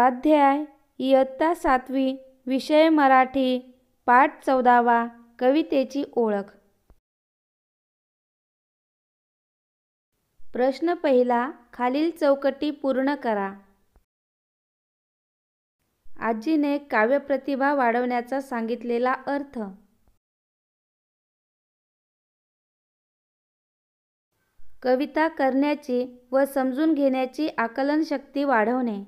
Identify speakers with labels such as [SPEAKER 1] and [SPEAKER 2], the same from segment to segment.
[SPEAKER 1] स्वाध्याय इयत्ता सातवी विषय मराठी पाठ चौदावा कवितेची ओळख प्रश्न पहिला खालील चौकटी पूर्ण करा
[SPEAKER 2] आजीने काव्यप्रतिभा वाढवण्याचा सांगितलेला अर्थ कविता करण्याची व समजून घेण्याची आकलन शक्ती वाढवणे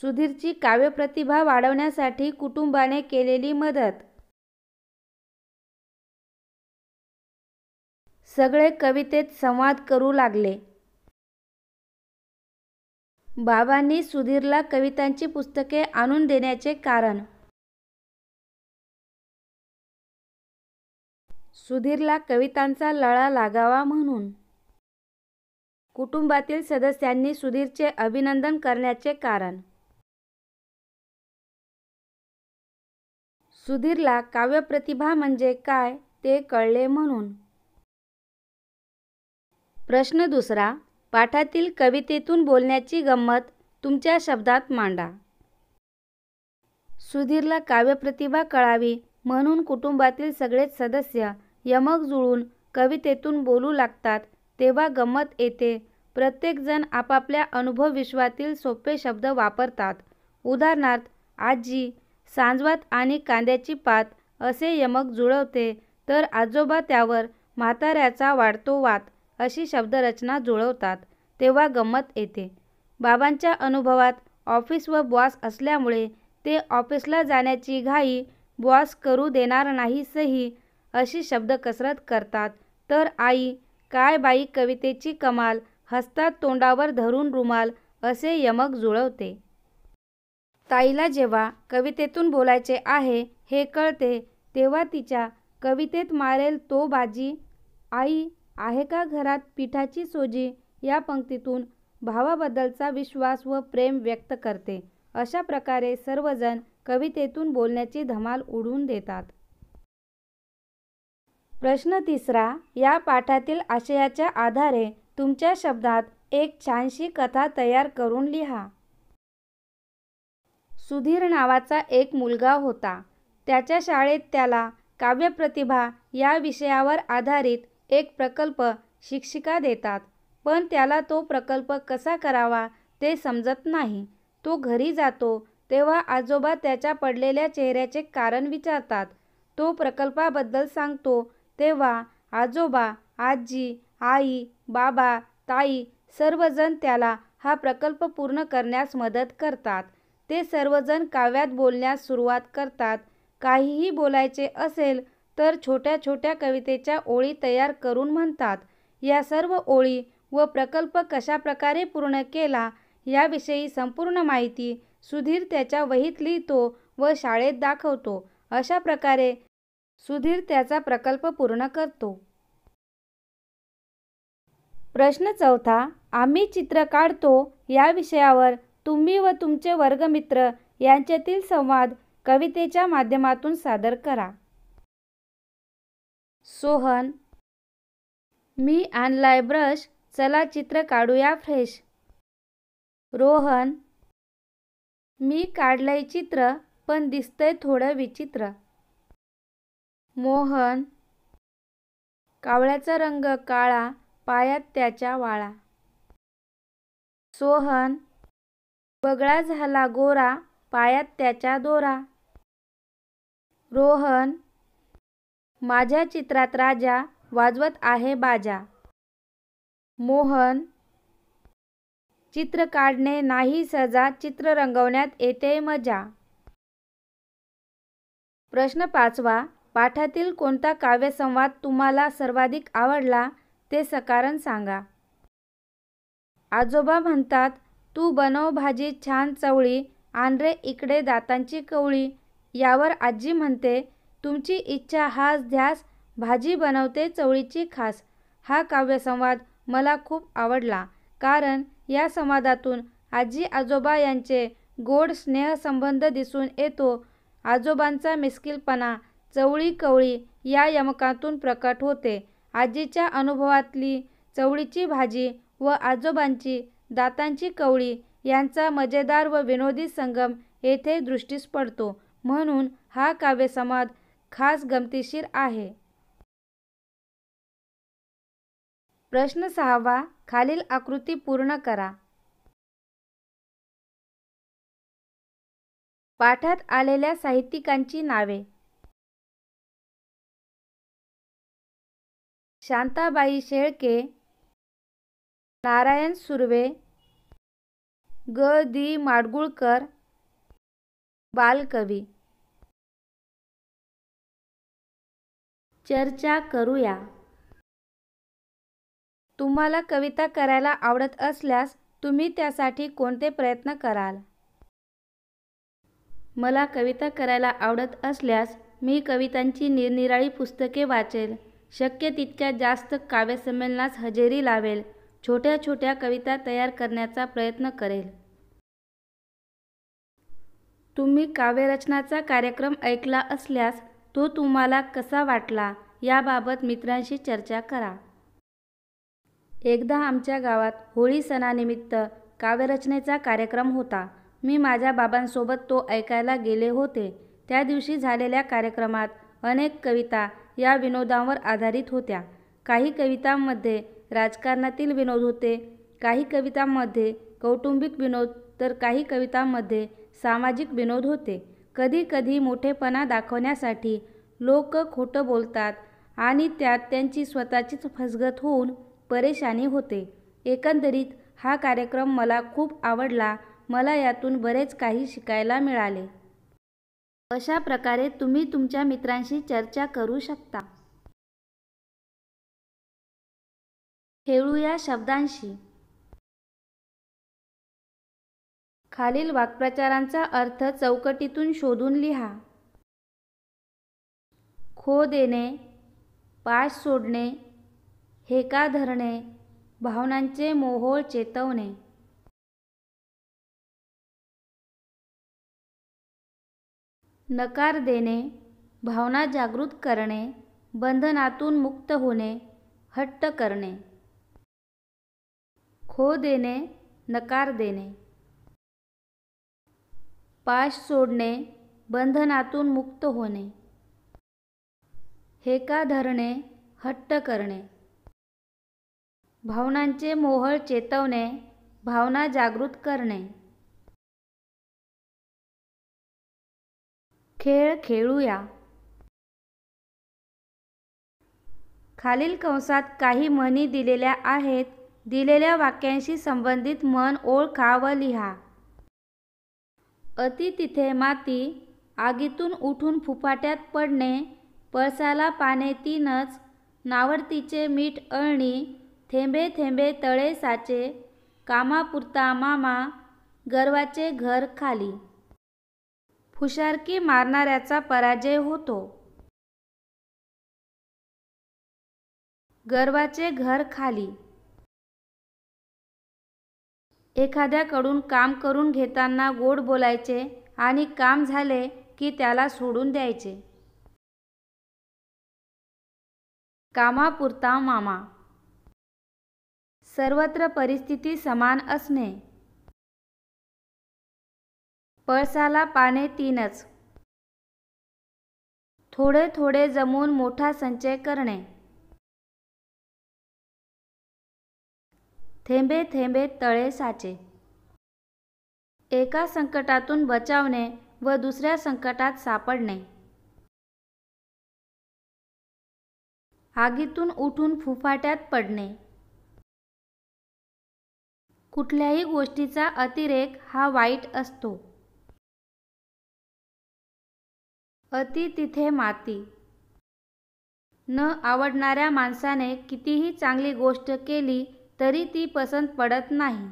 [SPEAKER 2] सुधीरची काव्यप्रतिभा वाढवण्यासाठी कुटुंबाने केलेली मदत सगळे कवितेत संवाद करू लागले बाबांनी सुधीरला कवितांची पुस्तके आणून देण्याचे कारण सुधीरला कवितांचा लळा लागावा म्हणून कुटुंबातील
[SPEAKER 1] सदस्यांनी सुधीरचे अभिनंदन करण्याचे कारण सुधीरला काव्यप्रतिभा म्हणजे काय ते कळले म्हणून प्रश्न दुसरा पाठातील कवितेतून बोलण्याची गंमत तुमच्या शब्दात मांडा सुधीरला काव्यप्रतिभा कळावी म्हणून कुटुंबातील सगळेच सदस्य यमक जुळून कवितेतून बोलू लागतात तेव्हा गंमत येते प्रत्येकजण आपापल्या अनुभव विश्वातील सोपे शब्द वापरतात उदाहरणार्थ आजी सांजवात आणि कांद्याची पात असे यमक जुळवते तर आजोबा त्यावर म्हाताऱ्याचा वाढतो वात अशी शब्दरचना जुळवतात तेव्हा गंमत येते बाबांच्या अनुभवात ऑफिस व बॉस असल्यामुळे ते ऑफिसला जाण्याची घाई बॉस करू देणार नाही सही अशी शब्द कसरत करतात तर आई काय बाई कवितेची कमाल हस्तात तोंडावर धरून रुमाल असे यमक जुळवते ताईला जेव्हा कवितेतून बोलायचे आहे हे कळते तेव्हा तिच्या कवितेत मारेल तो बाजी आई आहे का घरात पिठाची सोजी या पंक्तीतून भावाबद्दलचा विश्वास व प्रेम व्यक्त करते अशा प्रकारे सर्वजण कवितेतून बोलण्याची धमाल उडवून देतात प्रश्न तिसरा या पाठातील आशयाच्या आधारे तुमच्या शब्दात एक छानशी कथा तयार करून लिहा सुधीर नावाचा एक मुलगा होता त्याच्या शाळेत त्याला काव्यप्रतिभा या विषयावर आधारित एक प्रकल्प शिक्षिका देतात पण त्याला तो प्रकल्प कसा करावा ते समजत नाही तो घरी जातो तेव्हा आजोबा त्याच्या पडलेल्या चेहऱ्याचे कारण विचारतात तो प्रकल्पाबद्दल सांगतो तेव्हा आजोबा आजी आई बाबा ताई सर्वजण त्याला हा प्रकल्प पूर्ण करण्यास मदत करतात ते सर्वजण काव्यात बोलण्यास सुरुवात करतात काहीही बोलायचे असेल तर छोट्या छोट्या कवितेच्या ओळी तयार करून म्हणतात या सर्व ओळी व प्रकल्प कशाप्रकारे पूर्ण केला याविषयी संपूर्ण माहिती सुधीर त्याच्या वहीत लिहितो व शाळेत दाखवतो अशा प्रकारे सुधीर त्याचा प्रकल्प पूर्ण करतो प्रश्न चौथा आम्ही चित्र काढतो या विषयावर तुम्ही व तुमचे वर्गमित्र यांच्यातील संवाद कवितेच्या माध्यमातून सादर करा सोहन मी आणलाय ब्रश चला चित्र काढूया फ्रेश रोहन मी काढलंय चित्र पण दिसतंय थोडं विचित्र मोहन कावळ्याचा रंग काळा पायात त्याच्या वाळा सोहन बगळा झाला गोरा पायात त्याच्या दोरा रोहन माझ्या चित्रात राजा वाजवत आहे बाजा मोहन चित्र काढणे नाही सजा चित्र रंगवण्यात येते मजा प्रश्न पाचवा पाठातील कोणता काव्यसंवाद तुम्हाला सर्वाधिक आवडला ते सकारण सांगा आजोबा म्हणतात तू बनव भाजी छान चवळी आणरे इकडे दातांची कवळी यावर आजी म्हणते तुमची इच्छा हास ध्यास भाजी बनवते चवळीची खास हा काव्यसंवाद मला खूप आवडला कारण या संवादातून आजी आजोबा यांचे गोड स्नेहसंबंध दिसून येतो आजोबांचा मिस्किलपणा चवळी कवळी या यमकातून प्रकट होते आजीच्या अनुभवातली चवळीची भाजी व आजोबांची दातांची कवळी यांचा मजेदार व विनोदी संगम येथे दृष्टीस पडतो म्हणून हा काव्यसमाज खास गमतीशीर आहे
[SPEAKER 2] प्रश्न सहावा खालील आकृती पूर्ण करा पाठात आलेल्या साहित्यिकांची नावे शांताबाई शेळके नारायण सुर्वे ग दि माडगुळकर बालकवी चर्चा करूया तुम्हाला कविता करायला आवडत असल्यास
[SPEAKER 1] तुम्ही त्यासाठी कोणते प्रयत्न कराल मला कविता करायला आवडत असल्यास मी कवितांची निरनिराळी पुस्तके वाचेल शक्य तितक्या जास्त काव्यसंमेलनास हजेरी लावेल छोट्या छोट्या कविता तयार करण्याचा प्रयत्न करेल तुम्ही काव्यरचनाचा कार्यक्रम ऐकला असल्यास तो तुम्हाला कसा वाटला याबाबत मित्रांशी चर्चा करा एकदा आमच्या गावात होळी सणानिमित्त काव्यरचनेचा कार्यक्रम होता मी माझ्या बाबांसोबत तो ऐकायला गेले होते त्या दिवशी झालेल्या कार्यक्रमात अनेक कविता या विनोदांवर आधारित होत्या काही कवितांमध्ये राजकारणातील विनोद होते काही कवितांमध्ये कौटुंबिक विनोद तर काही कवितांमध्ये सामाजिक विनोद होते कधीकधी मोठेपणा दाखवण्यासाठी लोक खोटं बोलतात आणि त्यात त्यांची स्वतःचीच फसगत होऊन परेशानी होते एकंदरीत हा कार्यक्रम मला खूप आवडला मला यातून बरेच काही शिकायला मिळाले
[SPEAKER 2] अशा प्रकारे तुम्ही तुमच्या मित्रांशी चर्चा करू शकता खेळू या शब्दांशी खालील वाक्प्रचारांचा अर्थ चौकटीतून शोधून
[SPEAKER 1] लिहा खो देणे पाश
[SPEAKER 2] सोडणे हेका धरणे भावनांचे मोहोळ चेतवणे नकार देणे भावना जागृत करणे बंधनातून मुक्त
[SPEAKER 1] होणे हट्ट करणे हो देणे नकार देणे पाश सोडणे बंधनातून मुक्त होणे हेका धरणे हट्ट
[SPEAKER 2] करणे भावनांचे मोहळ चेतवणे भावना जागृत करणे खेळ खेळूया
[SPEAKER 1] खालील कंसात काही म्हणी दिलेल्या आहेत दिलेल्या वाक्यांशी संबंधित मन ओळखा व लिहा अति तिथे माती आगीतून उठून फुफाट्यात पडणे पळसाला पाने तीनच नावडतीचे मीठ अळणी थेंबे थेंबे तळे साचे कामापुरता मामा गर्वाचे घर खाली फुशारकी
[SPEAKER 2] मारणाऱ्याचा पराजय होतो गर्वाचे घर खाली
[SPEAKER 1] एखाद्याकडून काम करून घेताना गोड बोलायचे आणि काम झाले
[SPEAKER 2] की त्याला सोडून द्यायचे कामापुरता मामा सर्वत्र परिस्थिती समान असणे पळसाला पाने तीनच थोडे थोडे जमून मोठा संचय करणे थेंबे थेंबे तळे साचे एका संकटातून बचावणे व दुसऱ्या संकटात सापडणे आगीतून उठून फुफाट्यात पडणे कुठल्याही गोष्टीचा अतिरेक हा वाईट असतो अति तिथे माती न आवडणाऱ्या
[SPEAKER 1] माणसाने कितीही चांगली गोष्ट केली तरी ती पसंत पडत नाही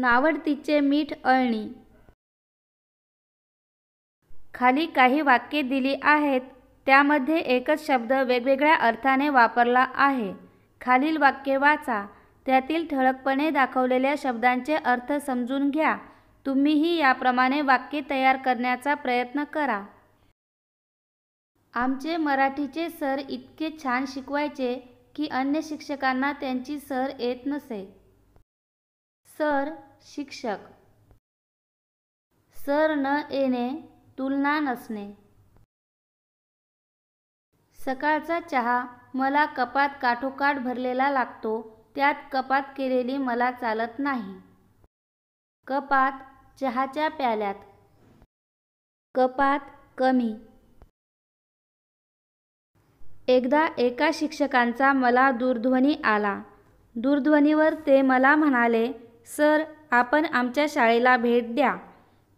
[SPEAKER 2] नावडतीचे मीठ अळणी खाली काही वाक्ये दिली आहेत त्यामध्ये
[SPEAKER 1] एकच शब्द वेगवेगळ्या अर्थाने वापरला आहे खालील वाक्य वाचा त्यातील ठळकपणे दाखवलेल्या शब्दांचे अर्थ समजून घ्या तुम्हीही याप्रमाणे वाक्य तयार करण्याचा प्रयत्न करा आमचे मराठीचे सर इतके छान शिकवायचे की अन्य शिक्षकांना त्यांची सर येत
[SPEAKER 2] नसे सर शिक्षक सर न येणे तुलना नसणे
[SPEAKER 1] सकाळचा चहा मला कपात काठोकाठ भरलेला लागतो त्यात कपात केलेली मला चालत नाही कपात चहाच्या प्याल्यात कपात कमी एकदा एका शिक्षकांचा मला दूरध्वनी आला दूरध्वनीवर ते मला म्हणाले सर आपण आमच्या शाळेला भेट द्या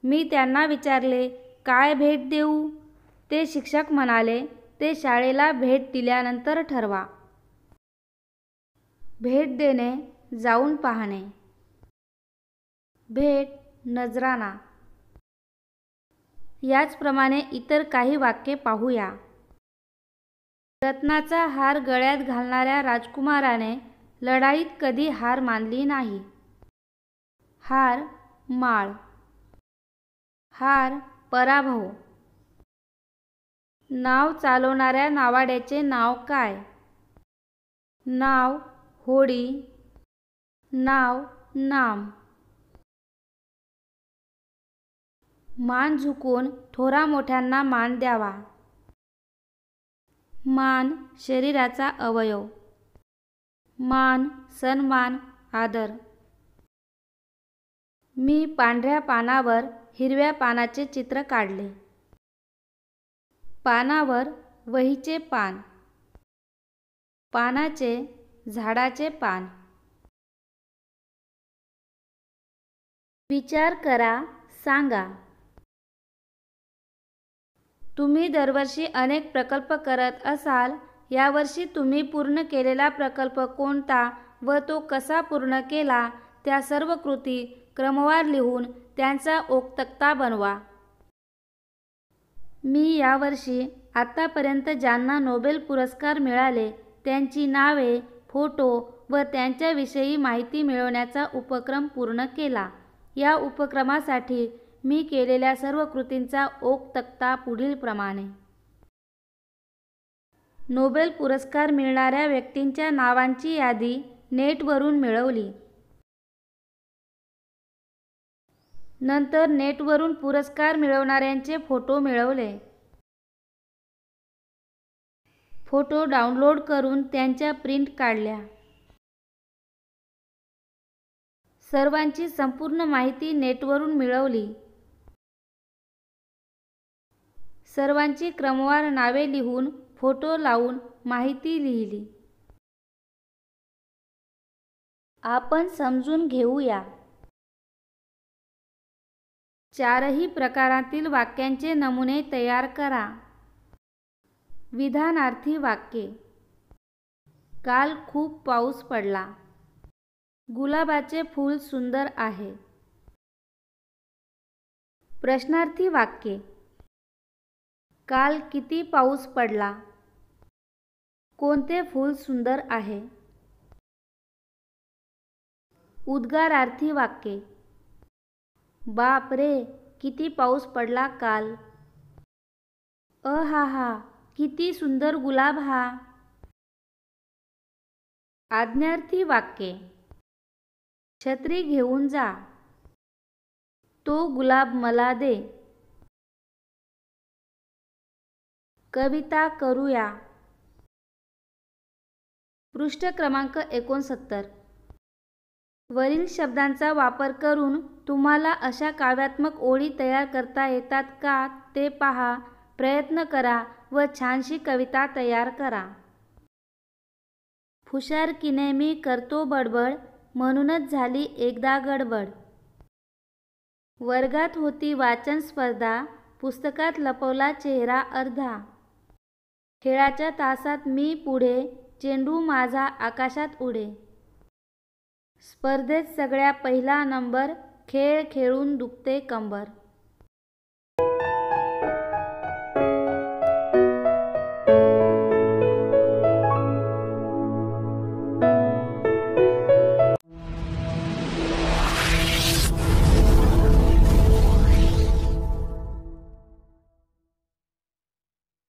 [SPEAKER 1] मी त्यांना विचारले काय भेट देऊ ते शिक्षक म्हणाले ते शाळेला भेट दिल्यानंतर ठरवा भेट देणे जाऊन पाहणे भेट नजराना याचप्रमाणे इतर काही वाक्ये पाहूया रत्नाचा हार गळ्यात घालणाऱ्या राजकुमाराने लढाईत कधी हार मानली नाही हार माळ हार पराभव नाव चालवणाऱ्या नावाड्याचे नाव काय नाव होडी
[SPEAKER 2] नाव नाम मान झुकून थोरा मोठ्यांना मान द्यावा
[SPEAKER 1] मान शरीराचा अवयव मान सन्मान आदर मी पांढऱ्या पानावर हिरव्या पानाचे चित्र काढले पानावर वहीचे
[SPEAKER 2] पान पानाचे झाडाचे पान विचार करा सांगा तुम्ही दरवर्षी अनेक प्रकल्प
[SPEAKER 1] करत असाल यावर्षी तुम्ही पूर्ण केलेला प्रकल्प कोणता व तो कसा पूर्ण केला त्या सर्व कृती क्रमवार लिहून त्यांचा ओकतक्ता बनवा मी यावर्षी आत्तापर्यंत ज्यांना नोबेल पुरस्कार मिळाले त्यांची नावे फोटो व त्यांच्याविषयी माहिती मिळवण्याचा उपक्रम पूर्ण केला या उपक्रमासाठी मी केलेल्या सर्व कृतींचा ओक तक्ता पुढीलप्रमाणे नोबेल पुरस्कार मिळणाऱ्या व्यक्तींच्या नावांची यादी नेटवरून
[SPEAKER 2] मिळवली नंतर नेटवरून पुरस्कार मिळवणाऱ्यांचे फोटो मिळवले फोटो डाउनलोड करून त्यांच्या प्रिंट काढल्या सर्वांची संपूर्ण माहिती नेटवरून मिळवली सर्वांची क्रमवार नावे लिहून फोटो लावून माहिती लिहिली आपण समजून घेऊया
[SPEAKER 1] चारही प्रकारातील वाक्यांचे नमुने तयार करा विधानार्थी वाक्य काल खूप पाऊस पडला
[SPEAKER 2] गुलाबाचे फूल सुंदर आहे प्रश्नार्थी वाक्ये काल किती पाऊस पडला कोणते फूल सुंदर आहे उद्गारार्थी वाक्ये बाप रे
[SPEAKER 1] किती पाऊस पडला काल अ हा हा किती सुंदर
[SPEAKER 2] गुलाब हा आज्ञार्थी वाक्ये छत्री घेऊन जा तो गुलाब मला दे कविता करूया पृष्ठ क्रमांक एकोणसत्तर
[SPEAKER 1] वरील शब्दांचा वापर करून तुम्हाला अशा काव्यात्मक ओळी तयार करता येतात का ते पहा प्रयत्न करा व छानशी कविता तयार करा फुशार फुशारकीने मी करतो बडबड म्हणूनच झाली एकदा गडबड वर्गात होती वाचन स्पर्धा पुस्तकात लपवला चेहरा अर्धा खेळाच्या तासात मी पुढे चेंडू माझा आकाशात उडे स्पर्धेत सगळ्या पहिला नंबर खेळ खेळून दुखते कंबर